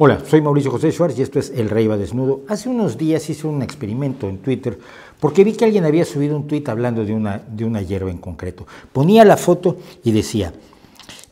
Hola, soy Mauricio José Suárez y esto es El Rey va desnudo. Hace unos días hice un experimento en Twitter porque vi que alguien había subido un tweet hablando de una, de una hierba en concreto. Ponía la foto y decía,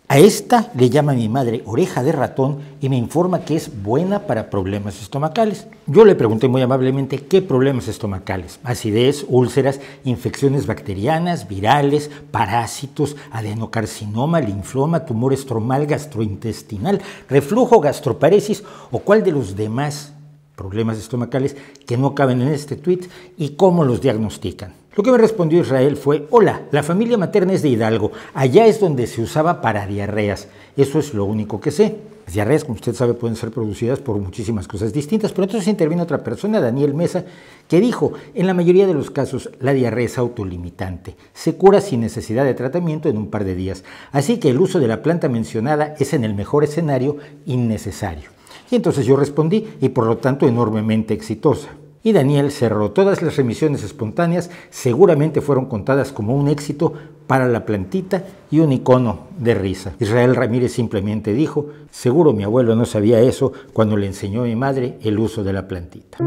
a esta le llama mi madre oreja de ratón y me informa que es buena para problemas estomacales. Yo le pregunté muy amablemente qué problemas estomacales, acidez, úlceras, infecciones bacterianas, virales, parásitos, adenocarcinoma, linfoma, tumor estromal gastrointestinal, reflujo, gastroparesis o cuál de los demás problemas estomacales que no caben en este tweet y cómo los diagnostican. Lo que me respondió Israel fue, hola, la familia materna es de Hidalgo, allá es donde se usaba para diarreas, eso es lo único que sé. Las diarreas, como usted sabe, pueden ser producidas por muchísimas cosas distintas, pero entonces intervino otra persona, Daniel Mesa, que dijo, en la mayoría de los casos la diarrea es autolimitante, se cura sin necesidad de tratamiento en un par de días, así que el uso de la planta mencionada es en el mejor escenario innecesario. Y entonces yo respondí, y por lo tanto enormemente exitosa y Daniel cerró. Todas las remisiones espontáneas seguramente fueron contadas como un éxito para la plantita y un icono de risa. Israel Ramírez simplemente dijo, seguro mi abuelo no sabía eso cuando le enseñó a mi madre el uso de la plantita.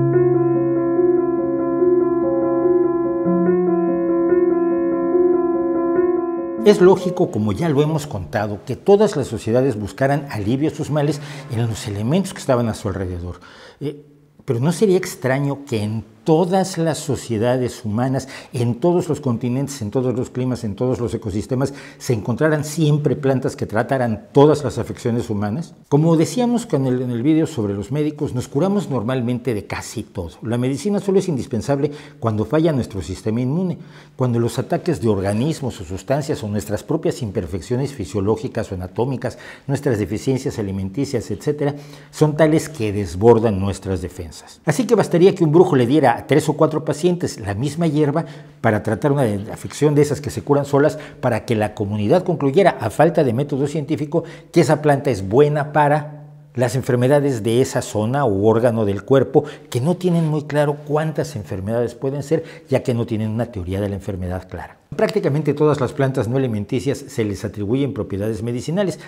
Es lógico, como ya lo hemos contado, que todas las sociedades buscaran alivio a sus males en los elementos que estaban a su alrededor. Eh, pero ¿no sería extraño que en todas las sociedades humanas, en todos los continentes, en todos los climas, en todos los ecosistemas, se encontraran siempre plantas que trataran todas las afecciones humanas? Como decíamos en el, en el vídeo sobre los médicos, nos curamos normalmente de casi todo. La medicina solo es indispensable cuando falla nuestro sistema inmune, cuando los ataques de organismos o sustancias o nuestras propias imperfecciones fisiológicas o anatómicas, nuestras deficiencias alimenticias, etcétera, son tales que desbordan nuestras defensas. Así que bastaría que un brujo le diera tres o cuatro pacientes la misma hierba para tratar una afección de esas que se curan solas, para que la comunidad concluyera, a falta de método científico, que esa planta es buena para las enfermedades de esa zona u órgano del cuerpo, que no tienen muy claro cuántas enfermedades pueden ser, ya que no tienen una teoría de la enfermedad clara. Prácticamente todas las plantas no alimenticias se les atribuyen propiedades medicinales,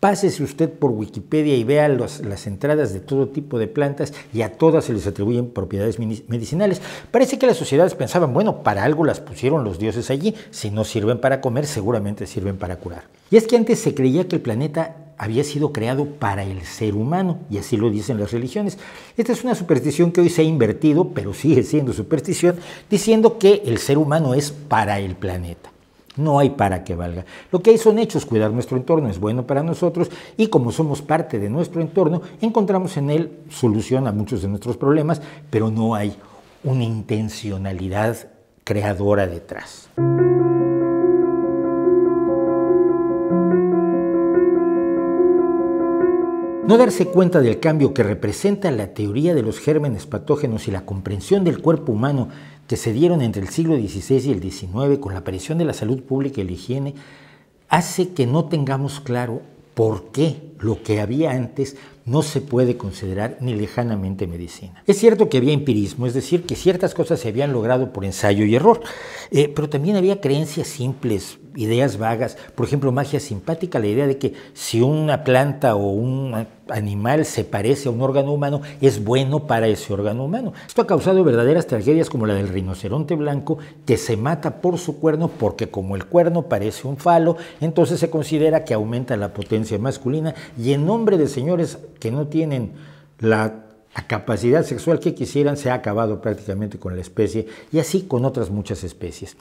Pásese usted por Wikipedia y vea las entradas de todo tipo de plantas y a todas se les atribuyen propiedades medicinales. Parece que las sociedades pensaban, bueno, para algo las pusieron los dioses allí, si no sirven para comer, seguramente sirven para curar. Y es que antes se creía que el planeta había sido creado para el ser humano, y así lo dicen las religiones. Esta es una superstición que hoy se ha invertido, pero sigue siendo superstición, diciendo que el ser humano es para el planeta. No hay para que valga. Lo que hay son hechos. Cuidar nuestro entorno es bueno para nosotros y como somos parte de nuestro entorno, encontramos en él solución a muchos de nuestros problemas, pero no hay una intencionalidad creadora detrás. No darse cuenta del cambio que representa la teoría de los gérmenes patógenos y la comprensión del cuerpo humano que se dieron entre el siglo XVI y el XIX con la aparición de la salud pública y la higiene, hace que no tengamos claro por qué lo que había antes no se puede considerar ni lejanamente medicina. Es cierto que había empirismo, es decir, que ciertas cosas se habían logrado por ensayo y error, eh, pero también había creencias simples, ideas vagas, por ejemplo, magia simpática, la idea de que si una planta o un animal se parece a un órgano humano, es bueno para ese órgano humano. Esto ha causado verdaderas tragedias como la del rinoceronte blanco, que se mata por su cuerno porque como el cuerno parece un falo, entonces se considera que aumenta la potencia masculina y en nombre de señores que no tienen la la capacidad sexual que quisieran se ha acabado prácticamente con la especie y así con otras muchas especies.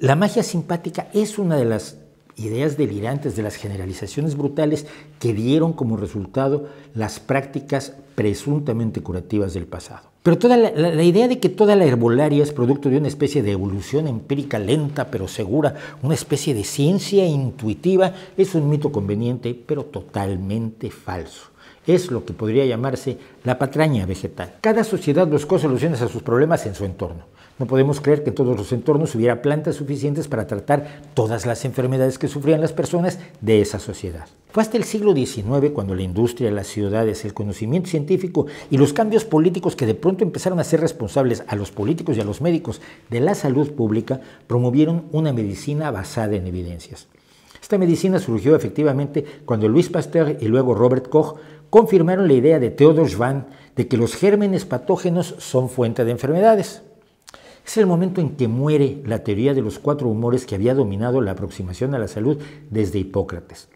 La magia simpática es una de las ideas delirantes de las generalizaciones brutales que dieron como resultado las prácticas presuntamente curativas del pasado. Pero toda la, la, idea de que toda la herbolaria es producto de una especie de evolución empírica lenta pero segura, una especie de ciencia intuitiva, es un mito conveniente pero totalmente falso es lo que podría llamarse la patraña vegetal. Cada sociedad buscó soluciones a sus problemas en su entorno. No podemos creer que en todos los entornos hubiera plantas suficientes para tratar todas las enfermedades que sufrían las personas de esa sociedad. Fue hasta el siglo XIX cuando la industria, las ciudades, el conocimiento científico y los cambios políticos que de pronto empezaron a ser responsables a los políticos y a los médicos de la salud pública promovieron una medicina basada en evidencias. Esta medicina surgió efectivamente cuando Luis Pasteur y luego Robert Koch confirmaron la idea de Theodor Schwann de que los gérmenes patógenos son fuente de enfermedades. Es el momento en que muere la teoría de los cuatro humores que había dominado la aproximación a la salud desde Hipócrates.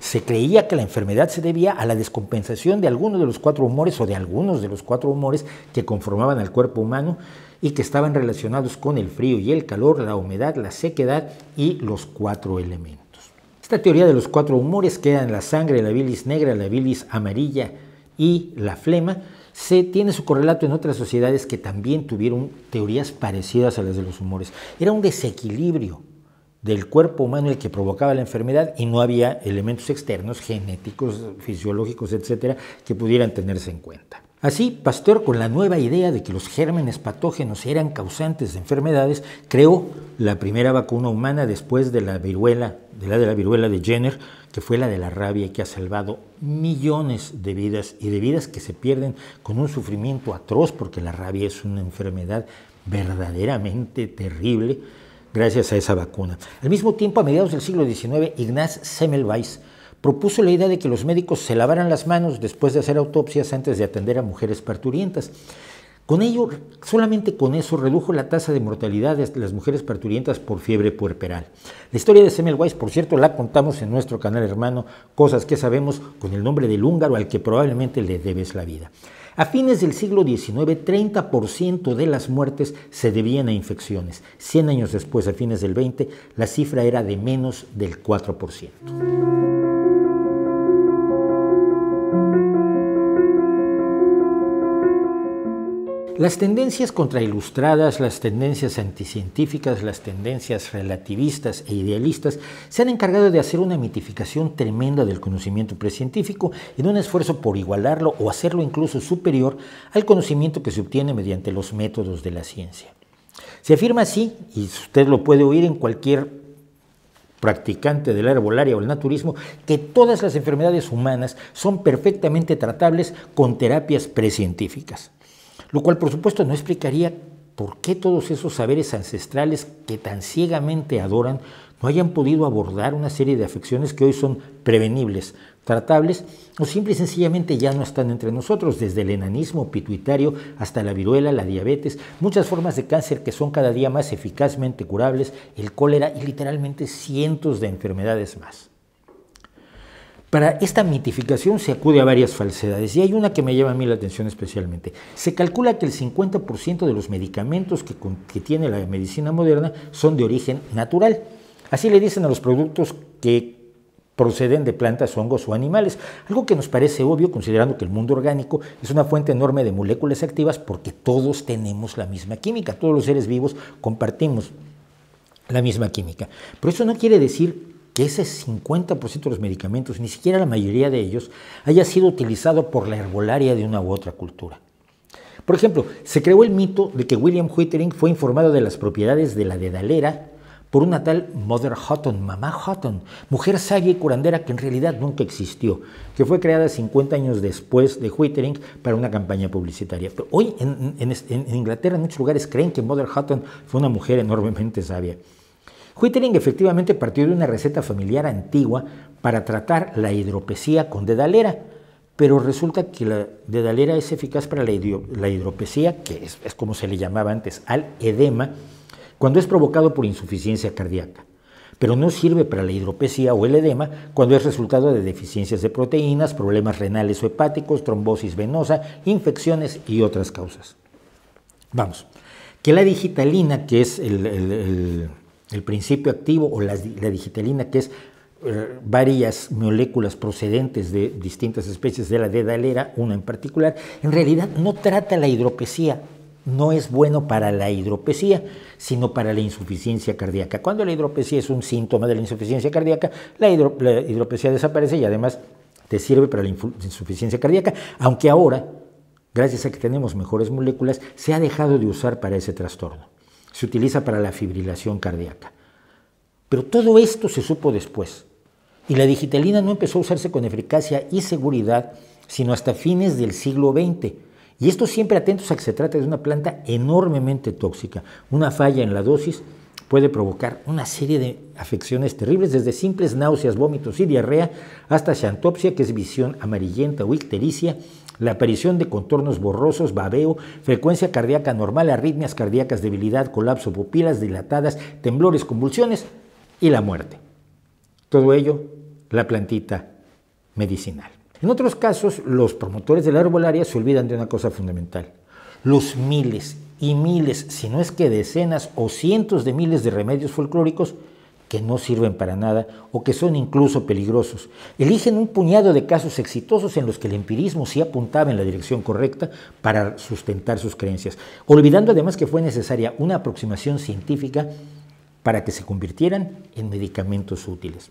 Se creía que la enfermedad se debía a la descompensación de alguno de los cuatro humores o de algunos de los cuatro humores que conformaban al cuerpo humano y que estaban relacionados con el frío y el calor, la humedad, la sequedad y los cuatro elementos. Esta teoría de los cuatro humores, que eran la sangre, la bilis negra, la bilis amarilla y la flema, se tiene su correlato en otras sociedades que también tuvieron teorías parecidas a las de los humores. Era un desequilibrio del cuerpo humano el que provocaba la enfermedad y no había elementos externos, genéticos, fisiológicos, etcétera, que pudieran tenerse en cuenta. Así, Pasteur, con la nueva idea de que los gérmenes patógenos eran causantes de enfermedades, creó la primera vacuna humana después de la viruela de la de la viruela de Jenner, que fue la de la rabia que ha salvado millones de vidas y de vidas que se pierden con un sufrimiento atroz, porque la rabia es una enfermedad verdaderamente terrible gracias a esa vacuna. Al mismo tiempo, a mediados del siglo XIX, Ignaz Semmelweis propuso la idea de que los médicos se lavaran las manos después de hacer autopsias antes de atender a mujeres parturientas. Con ello, solamente con eso redujo la tasa de mortalidad de las mujeres parturientas por fiebre puerperal. La historia de Semmelweis, por cierto, la contamos en nuestro canal hermano Cosas que sabemos con el nombre del húngaro al que probablemente le debes la vida. A fines del siglo XIX, 30% de las muertes se debían a infecciones. 100 años después, a fines del 20, la cifra era de menos del 4%. Las tendencias contrailustradas, las tendencias anticientíficas, las tendencias relativistas e idealistas se han encargado de hacer una mitificación tremenda del conocimiento precientífico en un esfuerzo por igualarlo o hacerlo incluso superior al conocimiento que se obtiene mediante los métodos de la ciencia. Se afirma así, y usted lo puede oír en cualquier practicante del arbolario o el naturismo que todas las enfermedades humanas son perfectamente tratables con terapias precientíficas lo cual por supuesto no explicaría por qué todos esos saberes ancestrales que tan ciegamente adoran no hayan podido abordar una serie de afecciones que hoy son prevenibles, tratables o simple y sencillamente ya no están entre nosotros, desde el enanismo pituitario hasta la viruela, la diabetes, muchas formas de cáncer que son cada día más eficazmente curables, el cólera y literalmente cientos de enfermedades más. Para esta mitificación se acude a varias falsedades y hay una que me llama a mí la atención especialmente. Se calcula que el 50% de los medicamentos que, tiene la medicina moderna son de origen natural. Así le dicen a los productos que proceden de plantas, hongos o animales, algo que nos parece obvio considerando que el mundo orgánico es una fuente enorme de moléculas activas porque todos tenemos la misma química, todos los seres vivos compartimos la misma química. Pero eso no quiere decir que ese 50% de los medicamentos, ni siquiera la mayoría de ellos, haya sido utilizado por la herbolaria de una u otra cultura. Por ejemplo, se creó el mito de que William Whittering fue informado de las propiedades de la dedalera por una tal Mother Hutton, mamá Hutton, mujer sabia y curandera que en realidad nunca existió, que fue creada 50 años después de Whittering para una campaña publicitaria. Pero hoy en, Inglaterra, en muchos lugares, creen que Mother Hutton fue una mujer enormemente sabia. Huitering efectivamente partió de una receta familiar antigua para tratar la hidropesía con dedalera, pero resulta que la dedalera es eficaz para la, hidropesía, que es, como se le llamaba antes, al edema, cuando es provocado por insuficiencia cardíaca pero no sirve para la hidropesía o el edema cuando es resultado de deficiencias de proteínas, problemas renales o hepáticos, trombosis venosa, infecciones y otras causas. Vamos, que la digitalina, que es el el principio activo o la, digitalina, que es eh, varias moléculas procedentes de distintas especies de la dedalera, una en particular, en realidad no trata la hidropesía, no es bueno para la hidropesía, sino para la insuficiencia cardíaca. Cuando la hidropesía es un síntoma de la insuficiencia cardíaca, la, la hidropesía desaparece y además te sirve para la insuficiencia cardíaca, aunque ahora, gracias a que tenemos mejores moléculas, se ha dejado de usar para ese trastorno se utiliza para la fibrilación cardíaca. Pero todo esto se supo después, y la digitalina no empezó a usarse con eficacia y seguridad sino hasta fines del siglo XX. Y esto siempre atentos a que se trata de una planta enormemente tóxica. Una falla en la dosis puede provocar una serie de afecciones terribles, desde simples náuseas, vómitos y diarrea, hasta xantopsia, que es visión amarillenta o ictericia, la aparición de contornos borrosos, babeo, frecuencia cardíaca normal, arritmias cardíacas, debilidad, colapso, pupilas dilatadas, temblores, convulsiones y la muerte. Todo ello, la plantita medicinal. En otros casos, los promotores de la herbolaria se olvidan de una cosa fundamental. Los miles y miles, si no es que decenas o cientos de miles de remedios folclóricos que no sirven para nada o que son incluso peligrosos. Eligen un puñado de casos exitosos en los que el empirismo sí apuntaba en la dirección correcta para sustentar sus creencias, olvidando además que fue necesaria una aproximación científica para que se convirtieran en medicamentos útiles.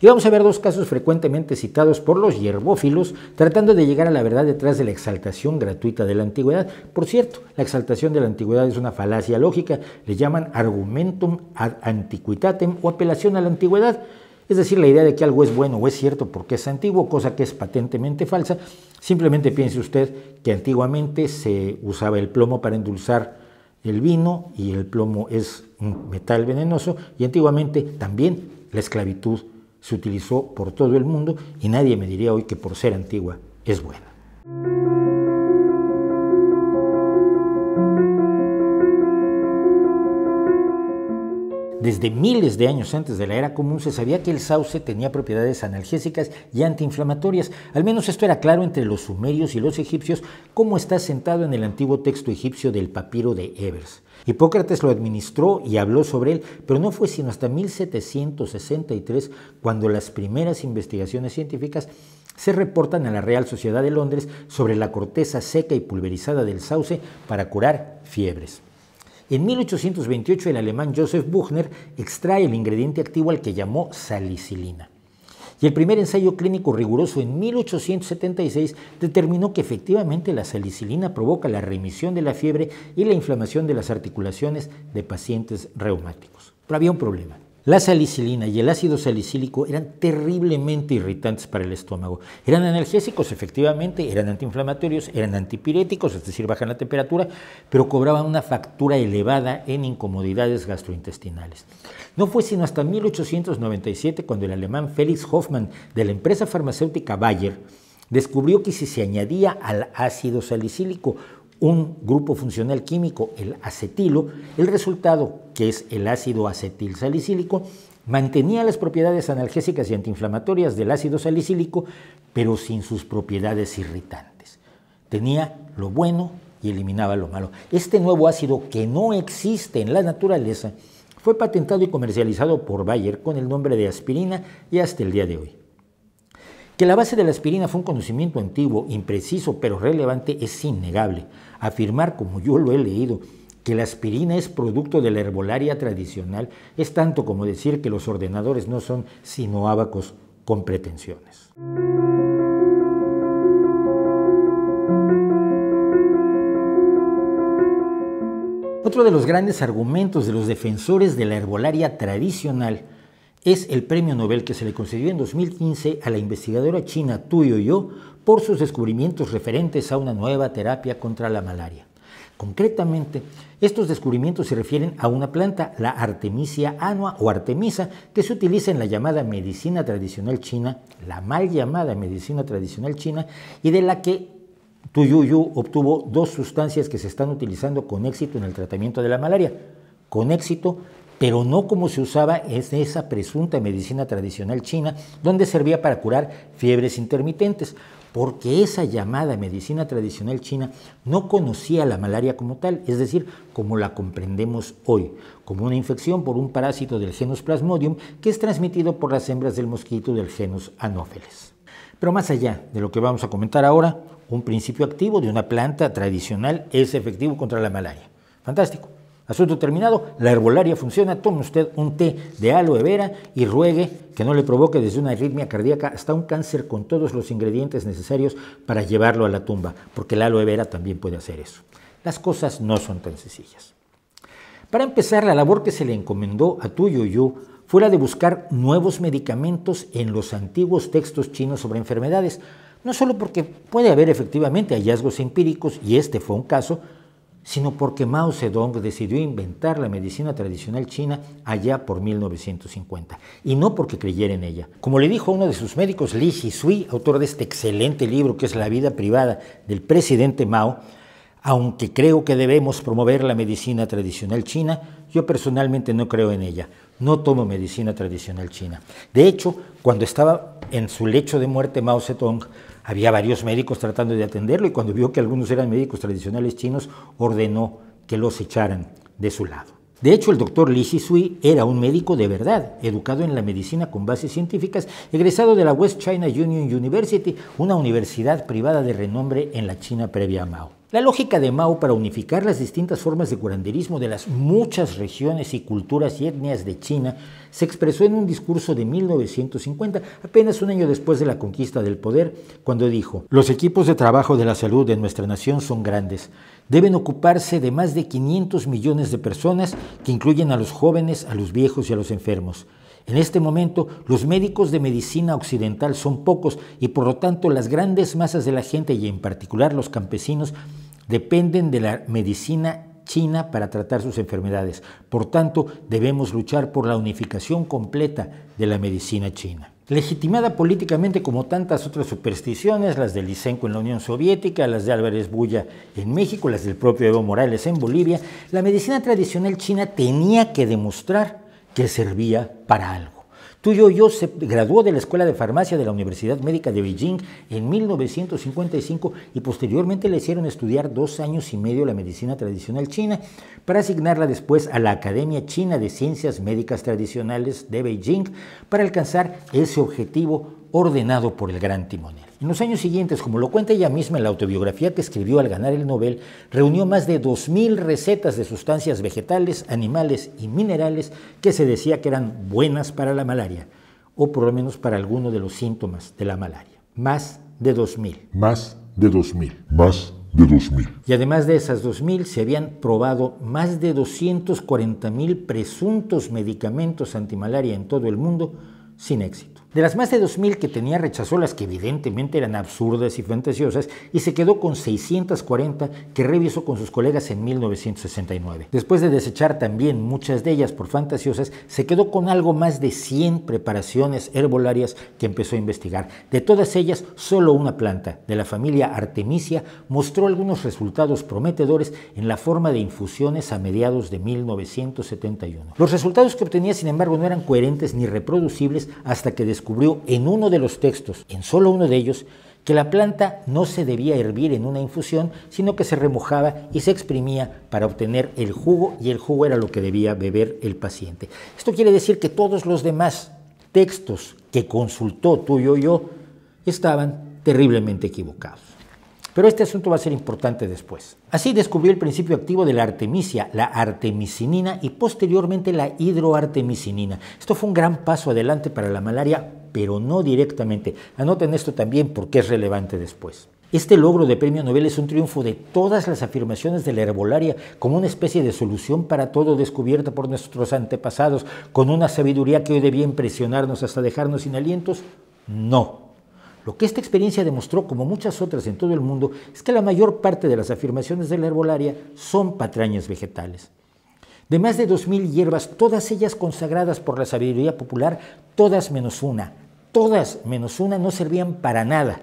Y vamos a ver dos casos frecuentemente citados por los hierbófilos tratando de llegar a la verdad detrás de la exaltación gratuita de la antigüedad. Por cierto, la exaltación de la antigüedad es una falacia lógica, le llaman argumentum ad antiquitatem o apelación a la antigüedad. Es decir, la idea de que algo es bueno o es cierto porque es antiguo, cosa que es patentemente falsa. Simplemente piense usted que antiguamente se usaba el plomo para endulzar el vino y el plomo es un metal venenoso y antiguamente también la esclavitud se utilizó por todo el mundo y nadie me diría hoy que por ser antigua es buena. Desde miles de años antes de la era común se sabía que el sauce tenía propiedades analgésicas y antiinflamatorias. Al menos esto era claro entre los sumerios y los egipcios, como está sentado en el antiguo texto egipcio del papiro de Ebers. Hipócrates lo administró y habló sobre él, pero no fue sino hasta 1763 cuando las primeras investigaciones científicas se reportan a la Real Sociedad de Londres sobre la corteza seca y pulverizada del sauce para curar fiebres. En 1828 el alemán Joseph Buchner extrae el ingrediente activo al que llamó salicilina. Y el primer ensayo clínico riguroso en 1876 determinó que efectivamente la salicilina provoca la remisión de la fiebre y la inflamación de las articulaciones de pacientes reumáticos. Pero había un problema. La salicilina y el ácido salicílico eran terriblemente irritantes para el estómago. Eran analgésicos, efectivamente, eran antiinflamatorios, eran antipiréticos, es decir, bajan la temperatura, pero cobraban una factura elevada en incomodidades gastrointestinales. No fue sino hasta 1897 cuando el alemán Felix Hoffmann de la empresa farmacéutica Bayer descubrió que si se añadía al ácido salicílico un grupo funcional químico, el acetilo, el resultado, que es el ácido acetil salicílico, mantenía las propiedades analgésicas y antiinflamatorias del ácido salicílico, pero sin sus propiedades irritantes. Tenía lo bueno y eliminaba lo malo. Este nuevo ácido que no existe en la naturaleza fue patentado y comercializado por Bayer con el nombre de aspirina y hasta el día de hoy. Que la base de la aspirina fue un conocimiento antiguo, impreciso, pero relevante es innegable. Afirmar, como yo lo he leído, que la aspirina es producto de la herbolaria tradicional es tanto como decir que los ordenadores no son sino abacos con pretensiones. Otro de los grandes argumentos de los defensores de la herbolaria tradicional es el premio Nobel que se le concedió en 2015 a la investigadora china Tuyo por sus descubrimientos referentes a una nueva terapia contra la malaria. Concretamente, estos descubrimientos se refieren a una planta, la Artemisia annua o Artemisa, que se utiliza en la llamada medicina tradicional china, la mal llamada medicina tradicional china, y de la que Tuyuyu obtuvo dos sustancias que se están utilizando con éxito en el tratamiento de la malaria. Con éxito pero no como se usaba en esa presunta medicina tradicional china, donde servía para curar fiebres intermitentes, porque esa llamada medicina tradicional china no conocía la malaria como tal, es decir, como la comprendemos hoy, como una infección por un parásito del genus Plasmodium que es transmitido por las hembras del mosquito del genus Anopheles. Pero más allá de lo que vamos a comentar ahora, un principio activo de una planta tradicional es efectivo contra la malaria. Fantástico. Asunto terminado, la herbolaria funciona, tome usted un té de aloe vera y ruegue que no le provoque desde una arritmia cardíaca hasta un cáncer con todos los ingredientes necesarios para llevarlo a la tumba, porque el aloe vera también puede hacer eso. Las cosas no son tan sencillas. Para empezar, la labor que se le encomendó a Yu fue la de buscar nuevos medicamentos en los antiguos textos chinos sobre enfermedades, no solo porque puede haber efectivamente hallazgos empíricos, y este fue un caso, sino porque Mao Zedong decidió inventar la medicina tradicional china allá por 1950, y no porque creyera en ella. Como le dijo uno de sus médicos, Li Sui, autor de este excelente libro que es La vida privada del presidente Mao, aunque creo que debemos promover la medicina tradicional china, yo personalmente no creo en ella. No tomo medicina tradicional china. De hecho, cuando estaba en su lecho de muerte Mao Zedong, había varios médicos tratando de atenderlo y cuando vio que algunos eran médicos tradicionales chinos, ordenó que los echaran de su lado. De hecho, el doctor Li Sui era un médico de verdad, educado en la medicina con bases científicas, egresado de la West China Union University, una universidad privada de renombre en la China previa a Mao. La lógica de Mao para unificar las distintas formas de curanderismo de las muchas regiones y culturas y etnias de China se expresó en un discurso de 1950, apenas un año después de la conquista del poder, cuando dijo, los equipos de trabajo de la salud de nuestra nación son grandes, deben ocuparse de más de 500 millones de personas que incluyen a los jóvenes, a los viejos y a los enfermos. En este momento, los médicos de medicina occidental son pocos y por lo tanto las grandes masas de la gente y en particular los campesinos dependen de la medicina China para tratar sus enfermedades. Por tanto, debemos luchar por la unificación completa de la medicina china. Legitimada políticamente como tantas otras supersticiones, las de Lysenko en la Unión Soviética, las de Álvarez Bulla en México, las del propio Evo Morales en Bolivia, la medicina tradicional china tenía que demostrar que servía para algo. Tuyo Yo se graduó de la Escuela de Farmacia de la Universidad Médica de Beijing en 1955 y posteriormente le hicieron estudiar dos años y medio la medicina tradicional china para asignarla después a la Academia China de Ciencias Médicas Tradicionales de Beijing para alcanzar ese objetivo ordenado por el gran timonel. En los años siguientes, como lo cuenta ella misma en la autobiografía que escribió al ganar el Nobel, reunió más de 2.000 recetas de sustancias vegetales, animales y minerales que se decía que eran buenas para la malaria, o por lo menos para alguno de los síntomas de la malaria. Más de 2.000. Más de 2.000. Más de 2.000. Y además de esas 2.000, se habían probado más de 240.000 presuntos medicamentos antimalaria en todo el mundo sin éxito. De las más de 2.000 que tenía, rechazó las que evidentemente eran absurdas y fantasiosas y se quedó con 640 que revisó con sus colegas en 1969. Después de desechar también muchas de ellas por fantasiosas, se quedó con algo más de 100 preparaciones herbolarias que empezó a investigar. De todas ellas, solo una planta, de la familia Artemisia, mostró algunos resultados prometedores en la forma de infusiones a mediados de 1971. Los resultados que obtenía, sin embargo, no eran coherentes ni reproducibles hasta que descubrió en uno de los textos, en solo uno de ellos, que la planta no se debía hervir en una infusión, sino que se remojaba y se exprimía para obtener el jugo, y el jugo era lo que debía beber el paciente. Esto quiere decir que todos los demás textos que consultó tú y yo estaban terriblemente equivocados. Pero este asunto va a ser importante después. Así descubrió el principio activo de la artemisia, la artemisinina y posteriormente la hidroartemisinina. Esto fue un gran paso adelante para la malaria, pero no directamente. Anoten esto también porque es relevante después. Este logro de premio Nobel es un triunfo de todas las afirmaciones de la herbolaria como una especie de solución para todo descubierto por nuestros antepasados, con una sabiduría que hoy debía impresionarnos hasta dejarnos sin alientos. No. Lo que esta experiencia demostró, como muchas otras en todo el mundo, es que la mayor parte de las afirmaciones de la herbolaria son patrañas vegetales. De más de 2.000 hierbas, todas ellas consagradas por la sabiduría popular, todas menos una, todas menos una no servían para nada.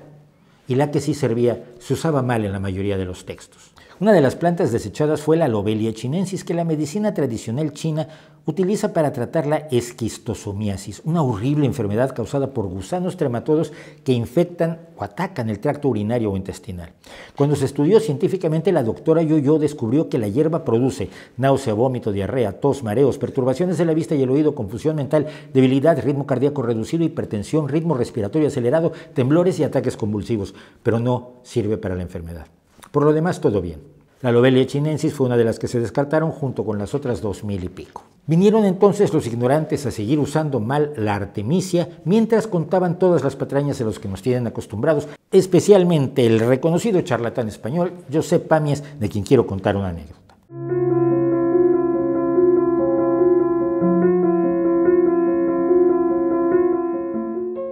Y la que sí servía se usaba mal en la mayoría de los textos. Una de las plantas desechadas fue la Lobelia chinensis, que la medicina tradicional china utiliza para tratar la esquistosomiasis, una horrible enfermedad causada por gusanos trematodos que infectan o atacan el tracto urinario o intestinal. Cuando se estudió científicamente, la doctora Yoyo descubrió que la hierba produce náusea, vómito, diarrea, tos, mareos, perturbaciones de la vista y el oído, confusión mental, debilidad, ritmo cardíaco reducido, hipertensión, ritmo respiratorio acelerado, temblores y ataques convulsivos, pero no sirve para la enfermedad. Por lo demás, todo bien. La Lobelia chinensis fue una de las que se descartaron junto con las otras dos mil y pico. Vinieron entonces los ignorantes a seguir usando mal la artemisia mientras contaban todas las patrañas a los que nos tienen acostumbrados, especialmente el reconocido charlatán español Josep Pamies, de quien quiero contar un anécdota.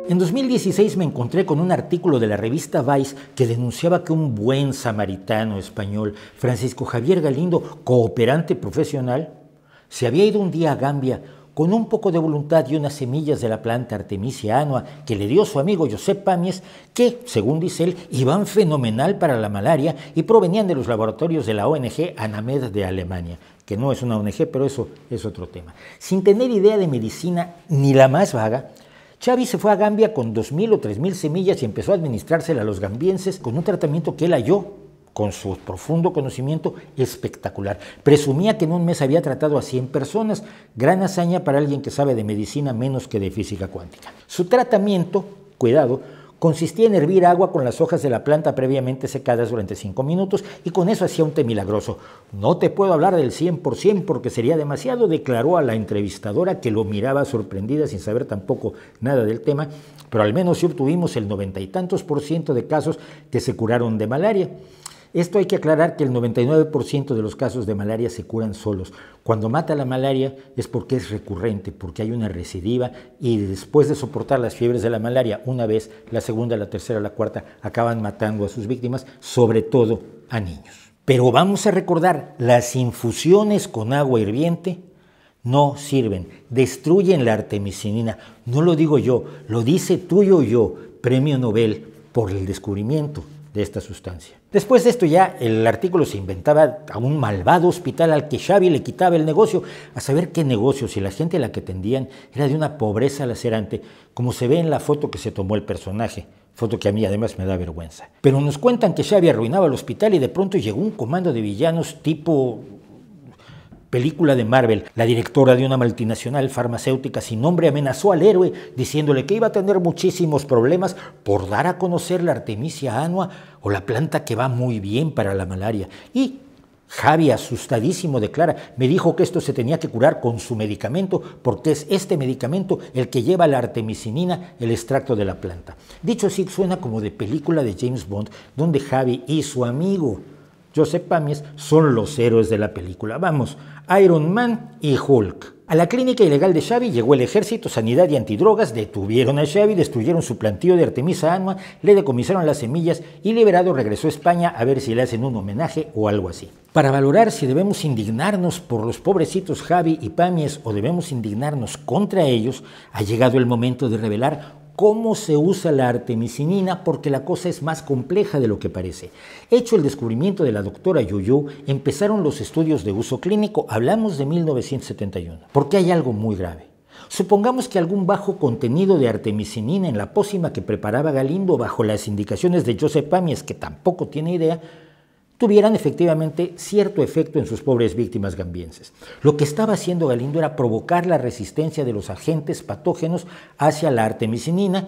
En 2016 me encontré con un artículo de la revista Vice que denunciaba que un buen samaritano español, Francisco Javier Galindo, cooperante profesional, se había ido un día a Gambia con un poco de voluntad y unas semillas de la planta Artemisia anua que le dio su amigo Josep Pamies, que, según dice él, iban fenomenal para la malaria y provenían de los laboratorios de la ONG Anamed de Alemania, que no es una ONG, pero eso es otro tema. Sin tener idea de medicina ni la más vaga, Xavi se fue a Gambia con 2.000 o 3.000 semillas y empezó a administrársela a los gambienses con un tratamiento que él halló con su profundo conocimiento espectacular. Presumía que en un mes había tratado a 100 personas, gran hazaña para alguien que sabe de medicina menos que de física cuántica. Su tratamiento, cuidado, Consistía en hervir agua con las hojas de la planta previamente secadas durante cinco minutos y con eso hacía un té milagroso. No te puedo hablar del 100% porque sería demasiado, declaró a la entrevistadora que lo miraba sorprendida sin saber tampoco nada del tema, pero al menos sí obtuvimos el noventa y tantos por ciento de casos que se curaron de malaria. Esto hay que aclarar que el 99% de los casos de malaria se curan solos. Cuando mata la malaria es porque es recurrente, porque hay una recidiva y después de soportar las fiebres de la malaria una vez, la segunda, la tercera, la cuarta, acaban matando a sus víctimas, sobre todo a niños. Pero vamos a recordar, las infusiones con agua hirviente no sirven, destruyen la artemisinina. No lo digo yo, lo dice tuyo yo, premio Nobel por el descubrimiento de esta sustancia. Después de esto ya el artículo se inventaba a un malvado hospital al que Xavi le quitaba el negocio, a saber qué negocio, si la gente a la que atendían era de una pobreza lacerante, como se ve en la foto que se tomó el personaje, foto que a mí además me da vergüenza. Pero nos cuentan que Xavi arruinaba el hospital y de pronto llegó un comando de villanos tipo película de Marvel. La directora de una multinacional farmacéutica sin nombre amenazó al héroe diciéndole que iba a tener muchísimos problemas por dar a conocer la artemisia annua o la planta que va muy bien para la malaria. Y Javi, asustadísimo, declara, me dijo que esto se tenía que curar con su medicamento, porque es este medicamento el que lleva la artemisinina, el extracto de la planta. Dicho así, suena como de película de James Bond, donde Javi y su amigo Joseph Pamies son los héroes de la película. Vamos, Iron Man y Hulk. A la clínica ilegal de Xavi llegó el ejército, sanidad y antidrogas, detuvieron a Xavi, destruyeron su plantío de Artemisa Anua, le decomisaron las semillas y liberado regresó a España a ver si le hacen un homenaje o algo así. Para valorar si debemos indignarnos por los pobrecitos Xavi y Pamies o debemos indignarnos contra ellos, ha llegado el momento de revelar cómo se usa la artemisinina porque la cosa es más compleja de lo que parece. Hecho el descubrimiento de la doctora Yuyu, empezaron los estudios de uso clínico, hablamos de 1971, porque hay algo muy grave. Supongamos que algún bajo contenido de artemisinina en la pócima que preparaba Galindo bajo las indicaciones de Joseph Pamies, que tampoco tiene idea, tuvieran efectivamente cierto efecto en sus pobres víctimas gambienses. Lo que estaba haciendo Galindo era provocar la resistencia de los agentes patógenos hacia la artemisinina,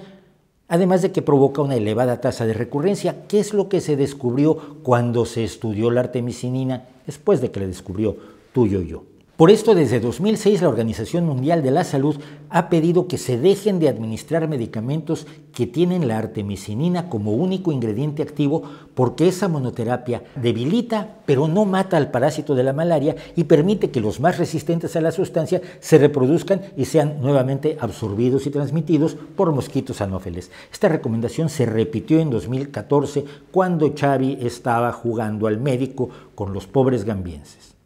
además de que provoca una elevada tasa de recurrencia, que es lo que se descubrió cuando se estudió la artemisinina después de que la descubrió Tuyo y yo. Por esto, desde 2006, la Organización Mundial de la Salud ha pedido que se dejen de administrar medicamentos que tienen la artemisinina como único ingrediente activo porque esa monoterapia debilita, pero no mata al parásito de la malaria y permite que los más resistentes a la sustancia se reproduzcan y sean nuevamente absorbidos y transmitidos por mosquitos anófeles. Esta recomendación se repitió en 2014 cuando Xavi estaba jugando al médico con los pobres gambienses.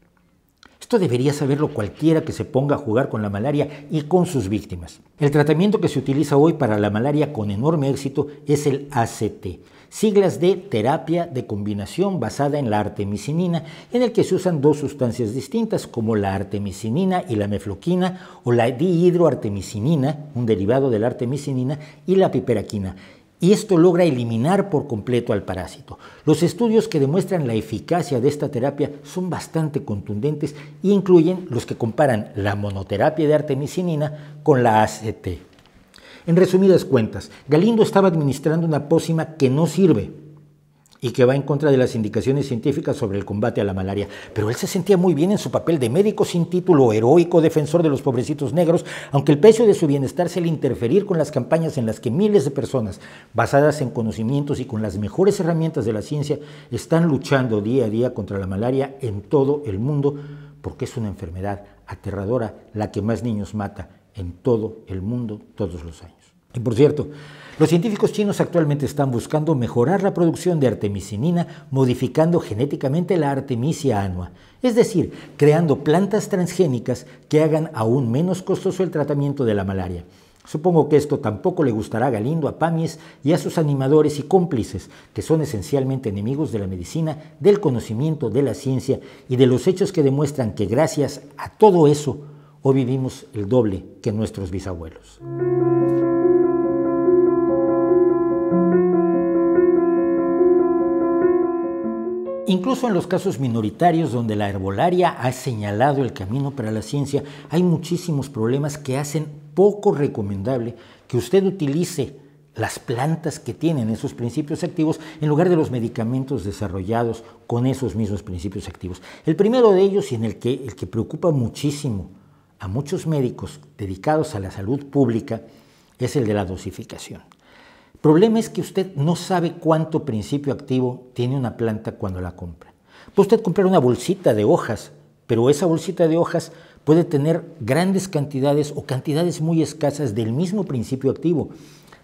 Esto debería saberlo cualquiera que se ponga a jugar con la malaria y con sus víctimas. El tratamiento que se utiliza hoy para la malaria con enorme éxito es el ACT, siglas de terapia de combinación basada en la artemisinina, en el que se usan dos sustancias distintas como la artemisinina y la mefloquina o la dihidroartemisinina, un derivado de la artemisinina, y la piperaquina y esto logra eliminar por completo al parásito. Los estudios que demuestran la eficacia de esta terapia son bastante contundentes e incluyen los que comparan la monoterapia de artemisinina con la ACT. En resumidas cuentas, Galindo estaba administrando una pócima que no sirve, y que va en contra de las indicaciones científicas sobre el combate a la malaria. Pero él se sentía muy bien en su papel de médico sin título, heroico defensor de los pobrecitos negros, aunque el precio de su bienestar se le interferir con las campañas en las que miles de personas, basadas en conocimientos y con las mejores herramientas de la ciencia, están luchando día a día contra la malaria en todo el mundo, porque es una enfermedad aterradora la que más niños mata en todo el mundo todos los años. Y por cierto, los científicos chinos actualmente están buscando mejorar la producción de artemisinina modificando genéticamente la artemisia annua, es decir, creando plantas transgénicas que hagan aún menos costoso el tratamiento de la malaria. Supongo que esto tampoco le gustará a Galindo, a Pamies y a sus animadores y cómplices, que son esencialmente enemigos de la medicina, del conocimiento, de la ciencia y de los hechos que demuestran que gracias a todo eso hoy vivimos el doble que nuestros bisabuelos. incluso en los casos minoritarios donde la herbolaria ha señalado el camino para la ciencia, hay muchísimos problemas que hacen poco recomendable que usted utilice las plantas que tienen esos principios activos en lugar de los medicamentos desarrollados con esos mismos principios activos. El primero de ellos y en el que, el que preocupa muchísimo a muchos médicos dedicados a la salud pública es el de la dosificación problema es que usted no sabe cuánto principio activo tiene una planta cuando la compra. Puede usted comprar una bolsita de hojas, pero esa bolsita de hojas puede tener grandes cantidades o cantidades muy escasas del mismo principio activo.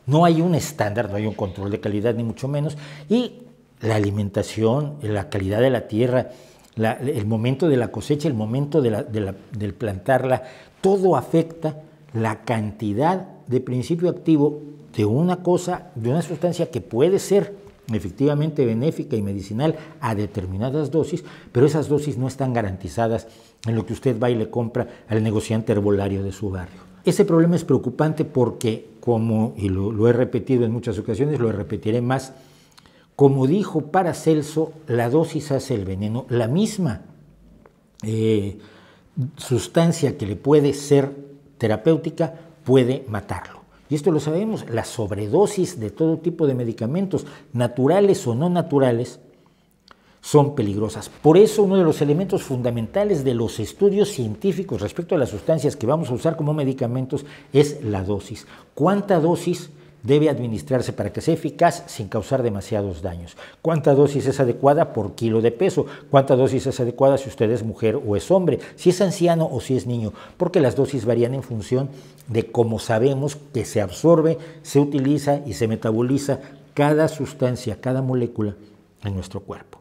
No hay un estándar, no hay un control de calidad, ni mucho menos. Y la alimentación, la calidad de la tierra, el momento de la cosecha, el momento de del plantarla, todo afecta la cantidad de principio activo de una cosa, de una sustancia que puede ser efectivamente benéfica y medicinal a determinadas dosis, pero esas dosis no están garantizadas en lo que usted va y le compra al negociante herbolario de su barrio. Ese problema es preocupante porque, como, y lo, he repetido en muchas ocasiones, lo repetiré más, como dijo Paracelso, la dosis hace el veneno, la misma eh, sustancia que le puede ser terapéutica puede matarlo y esto lo sabemos, la sobredosis de todo tipo de medicamentos, naturales o no naturales, son peligrosas. Por eso uno de los elementos fundamentales de los estudios científicos respecto a las sustancias que vamos a usar como medicamentos es la dosis. ¿Cuánta dosis Debe administrarse para que sea eficaz sin causar demasiados daños. ¿Cuánta dosis es adecuada por kilo de peso? ¿Cuánta dosis es adecuada si usted es mujer o es hombre? Si es anciano o si es niño, porque las dosis varían en función de cómo sabemos que se absorbe, se utiliza y se metaboliza cada sustancia, cada molécula en nuestro cuerpo.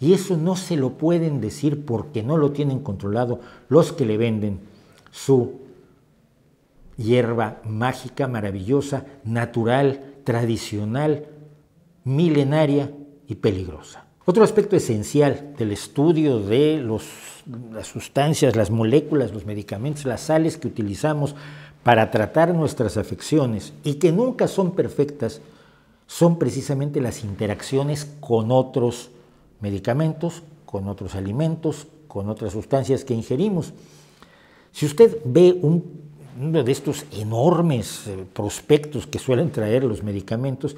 Y eso no se lo pueden decir porque no lo tienen controlado los que le venden su hierba mágica, maravillosa, natural, tradicional, milenaria y peligrosa. Otro aspecto esencial del estudio de las sustancias, las moléculas, los medicamentos, las sales que utilizamos para tratar nuestras afecciones y que nunca son perfectas, son precisamente las interacciones con otros medicamentos, con otros alimentos, con otras sustancias que ingerimos. Si usted ve un de estos enormes eh, prospectos que suelen traer los medicamentos,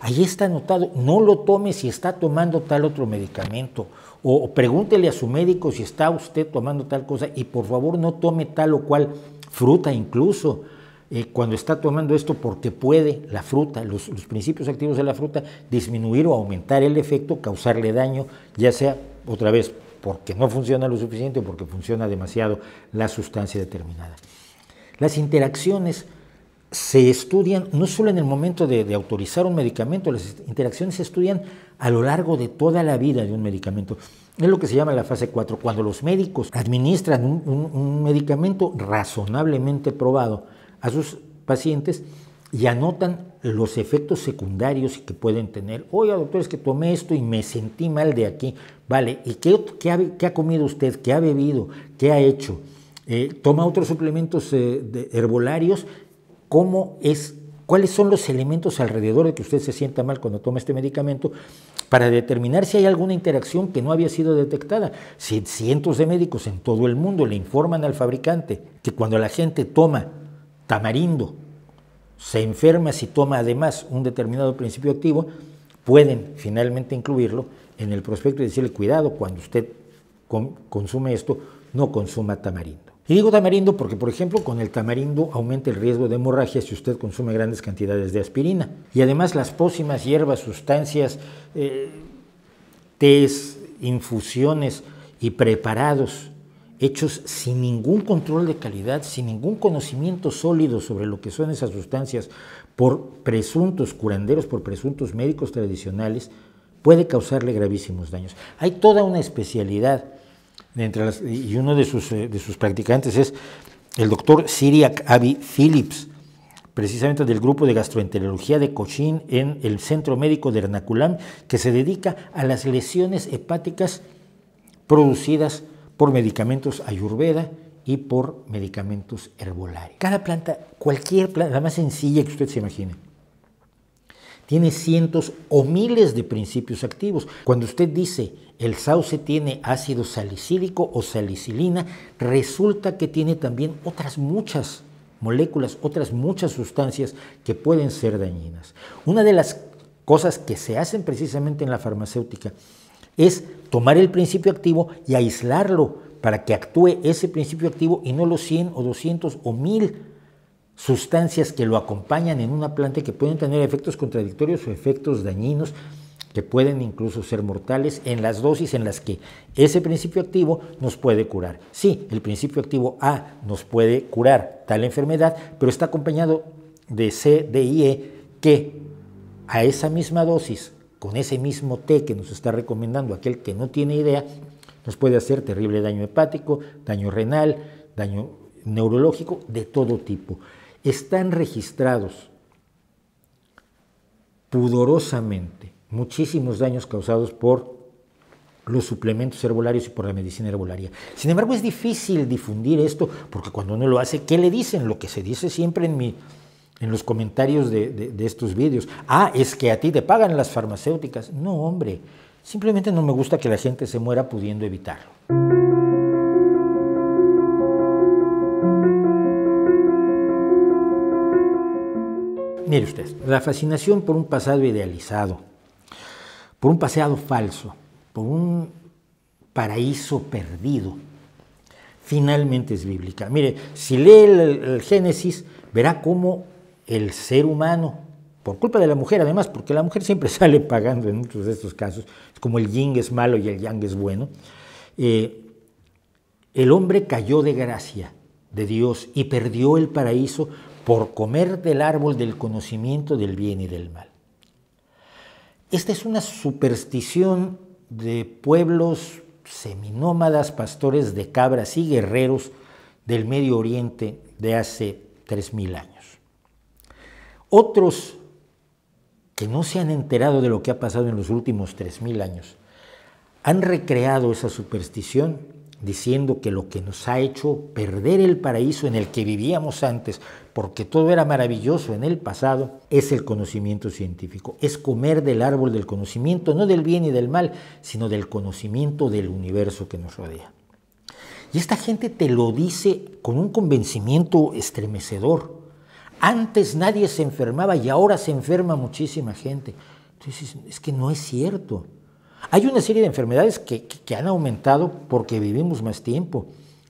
ahí está anotado, no lo tome si está tomando tal otro medicamento, o, pregúntele a su médico si está usted tomando tal cosa, y por favor no tome tal o cual fruta incluso, eh, cuando está tomando esto porque puede la fruta, los, los, principios activos de la fruta, disminuir o aumentar el efecto, causarle daño, ya sea otra vez porque no funciona lo suficiente o porque funciona demasiado la sustancia determinada. Las interacciones se estudian no solo en el momento de, autorizar un medicamento, las interacciones se estudian a lo largo de toda la vida de un medicamento. Es lo que se llama la fase 4. Cuando los médicos administran un, medicamento razonablemente probado a sus pacientes y anotan los efectos secundarios que pueden tener. Oiga, doctor, es que tomé esto y me sentí mal de aquí. Vale, ¿y qué ha comido usted? ¿Qué ha bebido? ¿Qué ha hecho? Eh, toma otros suplementos eh, herbolarios, ¿cómo es cuáles son los elementos alrededor de que usted se sienta mal cuando toma este medicamento para determinar si hay alguna interacción que no había sido detectada. Si cientos de médicos en todo el mundo le informan al fabricante que cuando la gente toma tamarindo, se enferma si toma además un determinado principio activo, pueden finalmente incluirlo en el prospecto y decirle, cuidado, cuando usted consume esto, no consuma tamarindo. Y digo tamarindo porque, por ejemplo, con el tamarindo aumenta el riesgo de hemorragia si usted consume grandes cantidades de aspirina. Y además las pócimas, hierbas, sustancias, eh, tés, infusiones y preparados hechos sin ningún control de calidad, sin ningún conocimiento sólido sobre lo que son esas sustancias por presuntos curanderos, por presuntos médicos tradicionales, puede causarle gravísimos daños. Hay toda una especialidad entre las, y uno de sus, eh, de sus practicantes es el doctor Siriac Avi Phillips, precisamente del grupo de gastroenterología de Cochín en el Centro Médico de Hernaculam, que se dedica a las lesiones hepáticas producidas por medicamentos ayurveda y por medicamentos herbolarios. Cada planta, cualquier planta, la más sencilla que usted se imagine, tiene cientos o miles de principios activos. Cuando usted dice el sauce tiene ácido salicílico o salicilina, resulta que tiene también otras muchas moléculas, otras muchas sustancias que pueden ser dañinas. Una de las cosas que se hacen precisamente en la farmacéutica es tomar el principio activo y aislarlo para que actúe ese principio activo y no los 100 o 200 o 1000 sustancias que lo acompañan en una planta que pueden tener efectos contradictorios o efectos dañinos que pueden incluso ser mortales en las dosis en las que ese principio activo nos puede curar. Sí, el principio activo A nos puede curar tal enfermedad, pero está acompañado de C, D y E que a esa misma dosis, con ese mismo T que nos está recomendando aquel que no tiene idea, nos puede hacer terrible daño hepático, daño renal, daño neurológico de todo tipo están registrados pudorosamente muchísimos daños causados por los suplementos herbolarios y por la medicina herbolaria. Sin embargo, es difícil difundir esto porque cuando uno lo hace, ¿qué le dicen? Lo que se dice siempre en, en los comentarios de, de estos vídeos. Ah, es que a ti te pagan las farmacéuticas. No, hombre, simplemente no me gusta que la gente se muera pudiendo evitarlo. Mire usted, la fascinación por un pasado idealizado, por un pasado falso, por un paraíso perdido, finalmente es bíblica. Mire, si lee el, Génesis, verá cómo el ser humano, por culpa de la mujer además, porque la mujer siempre sale pagando en muchos de estos casos, como el yin es malo y el yang es bueno, eh, el hombre cayó de gracia de Dios y perdió el paraíso por comer del árbol del conocimiento del bien y del mal. Esta es una superstición de pueblos seminómadas, pastores de cabras y guerreros del Medio Oriente de hace 3.000 años. Otros que no se han enterado de lo que ha pasado en los últimos 3.000 años han recreado esa superstición diciendo que lo que nos ha hecho perder el paraíso en el que vivíamos antes, porque todo era maravilloso en el pasado, es el conocimiento científico, es comer del árbol del conocimiento, no del bien y del mal, sino del conocimiento del universo que nos rodea. Y esta gente te lo dice con un convencimiento estremecedor. Antes nadie se enfermaba y ahora se enferma muchísima gente. Entonces, es que no es cierto. Hay una serie de enfermedades que, han aumentado porque vivimos más tiempo,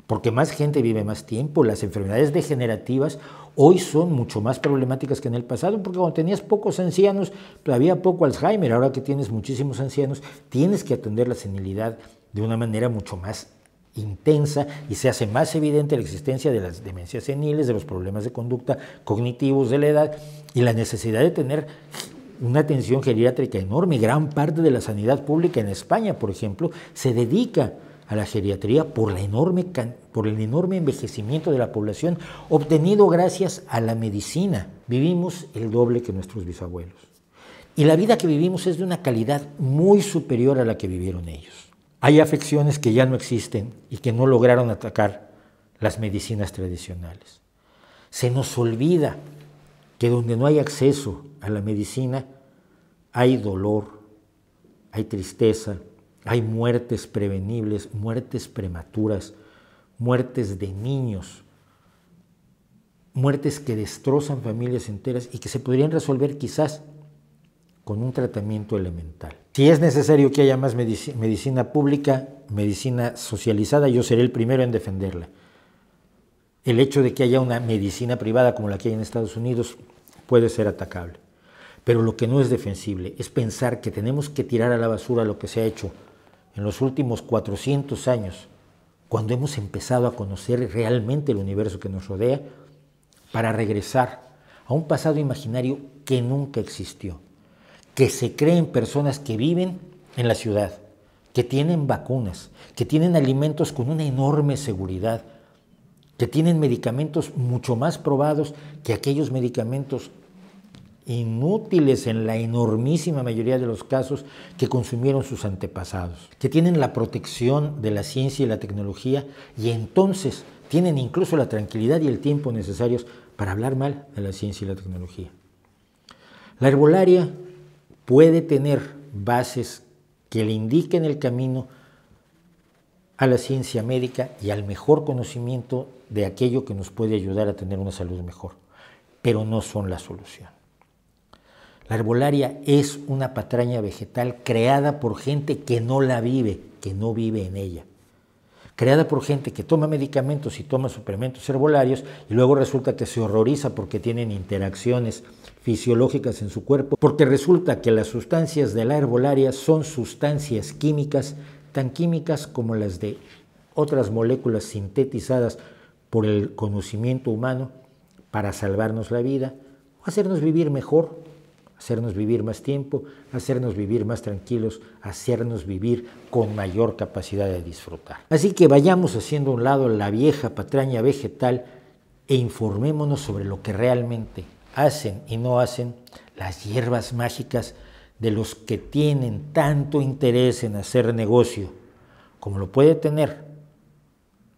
porque más gente vive más tiempo. Las enfermedades degenerativas hoy son mucho más problemáticas que en el pasado, porque cuando tenías pocos ancianos, todavía pues, poco Alzheimer. Ahora que tienes muchísimos ancianos, tienes que atender la senilidad de una manera mucho más intensa y se hace más evidente la existencia de las demencias seniles, de los problemas de conducta cognitivos de la edad y la necesidad de tener una atención geriátrica enorme. Gran parte de la sanidad pública en España, por ejemplo, se dedica a la geriatría por, la enorme, por el enorme envejecimiento de la población obtenido gracias a la medicina. Vivimos el doble que nuestros bisabuelos. Y la vida que vivimos es de una calidad muy superior a la que vivieron ellos. Hay afecciones que ya no existen y que no lograron atacar las medicinas tradicionales. Se nos olvida que donde no hay acceso a la medicina hay dolor, hay tristeza, hay muertes prevenibles, muertes prematuras, muertes de niños, muertes que destrozan familias enteras y que se podrían resolver quizás con un tratamiento elemental. Si es necesario que haya más medicina pública, medicina socializada, yo seré el primero en defenderla el hecho de que haya una medicina privada como la que hay en Estados Unidos puede ser atacable. Pero lo que no es defensible es pensar que tenemos que tirar a la basura lo que se ha hecho en los últimos 400 años, cuando hemos empezado a conocer realmente el universo que nos rodea, para regresar a un pasado imaginario que nunca existió, que se creen personas que viven en la ciudad, que tienen vacunas, que tienen alimentos con una enorme seguridad, que tienen medicamentos mucho más probados que aquellos medicamentos inútiles en la enormísima mayoría de los casos que consumieron sus antepasados, que tienen la protección de la ciencia y la tecnología y entonces tienen incluso la tranquilidad y el tiempo necesarios para hablar mal de la ciencia y la tecnología. La herbolaria puede tener bases que le indiquen el camino a la ciencia médica y al mejor conocimiento de aquello que nos puede ayudar a tener una salud mejor, pero no son la solución. La herbolaria es una patraña vegetal creada por gente que no la vive, que no vive en ella. Creada por gente que toma medicamentos y toma suplementos herbolarios y luego resulta que se horroriza porque tienen interacciones fisiológicas en su cuerpo, porque resulta que las sustancias de la herbolaria son sustancias químicas tan químicas como las de otras moléculas sintetizadas por el conocimiento humano para salvarnos la vida, hacernos vivir mejor, hacernos vivir más tiempo, hacernos vivir más tranquilos, hacernos vivir con mayor capacidad de disfrutar. Así que vayamos haciendo a un lado la vieja patraña vegetal e informémonos sobre lo que realmente hacen y no hacen las hierbas mágicas de los que tienen tanto interés en hacer negocio, como lo puede tener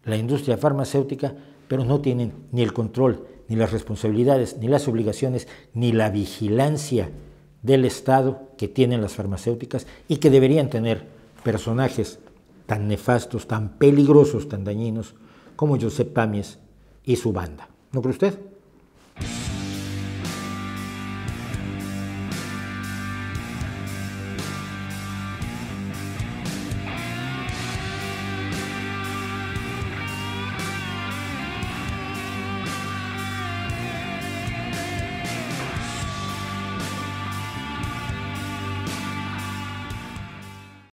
la industria farmacéutica, pero no tienen ni el control, ni las responsabilidades, ni las obligaciones, ni la vigilancia del Estado que tienen las farmacéuticas y que deberían tener personajes tan nefastos, tan peligrosos, tan dañinos como Josep Pamies y su banda. ¿No cree usted?